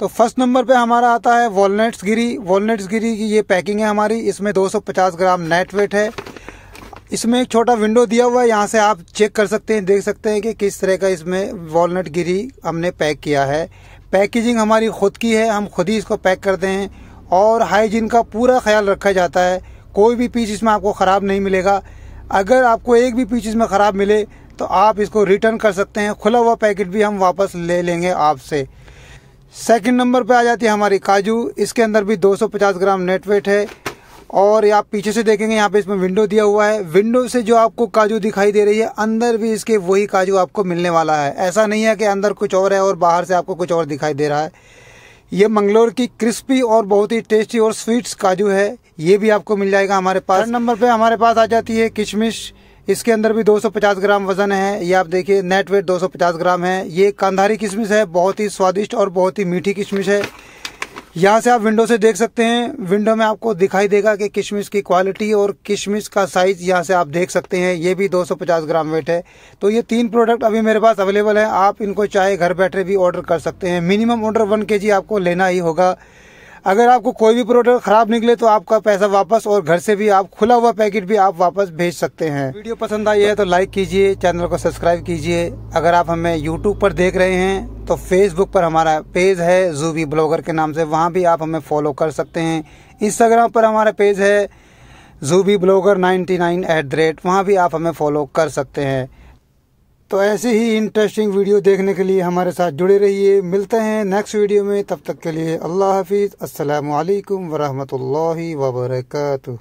तो first number पे हमारा आता है वॉलनट्स गिरी वॉलनट्स गिरी की ये पैकिंग है हमारी इसमें 250 ग्राम नेट वेट है इसमें एक छोटा विंडो दिया हुआ है यहाँ से आप चेक कर सकते हैं देख सकते हैं कि किस तरह का इसमें वॉलनट गिरी हमने पैक किया है पैकेजिंग हमारी खुद की है हम खुद ही इसको पैक करते हैं और हाइजीन का पूरा ख्याल रखा जाता है कोई भी पीस इसमें आपको ख़राब नहीं मिलेगा अगर आपको एक भी पीस इसमें ख़राब मिले तो आप इसको रिटर्न कर सकते हैं खुला हुआ पैकेट भी हम वापस ले लेंगे आपसे सेकंड नंबर पे आ जाती है हमारी काजू इसके अंदर भी 250 ग्राम नेट वेट है और आप पीछे से देखेंगे यहाँ पे इसमें विंडो दिया हुआ है विंडो से जो आपको काजू दिखाई दे रही है अंदर भी इसके वही काजू आपको मिलने वाला है ऐसा नहीं है कि अंदर कुछ और है और बाहर से आपको कुछ और दिखाई दे रहा है ये मंगलोर की क्रिस्पी और बहुत ही टेस्टी और स्वीट्स काजू है ये भी आपको मिल जाएगा हमारे पास नंबर पे हमारे पास आ जाती है किशमिश इसके अंदर भी 250 ग्राम वजन है ये आप देखिए नेट वेट 250 ग्राम है ये कांधारी किशमिश है बहुत ही स्वादिष्ट और बहुत ही मीठी किशमिश है यहाँ से आप विंडो से देख सकते हैं विंडो में आपको दिखाई देगा कि किशमिश की क्वालिटी और किशमिश का साइज यहाँ से आप देख सकते हैं ये भी 250 ग्राम वेट है तो ये तीन प्रोडक्ट अभी मेरे पास अवेलेबल है आप इनको चाहे घर बैठे भी ऑर्डर कर सकते हैं मिनिमम ऑर्डर वन के आपको लेना ही होगा अगर आपको कोई भी प्रोडक्ट खराब निकले तो आपका पैसा वापस और घर से भी आप खुला हुआ पैकेट भी आप वापस भेज सकते हैं वीडियो पसंद आई है तो लाइक कीजिए चैनल को सब्सक्राइब कीजिए अगर आप हमें यूट्यूब पर देख रहे हैं तो फेसबुक पर हमारा पेज है जूबी ब्लॉगर के नाम से वहाँ भी आप हमें फॉलो कर सकते हैं इंस्टाग्राम पर हमारा पेज है जूबी blogger ninety nine at the rate वहाँ भी आप हमें फॉलो कर सकते हैं तो ऐसे ही इंटरेस्टिंग वीडियो देखने के लिए हमारे साथ जुड़े रहिए मिलते हैं नेक्स्ट वीडियो में तब तक के लिए अल्लाह हाफिज़ असलकम वरहमल वबरकू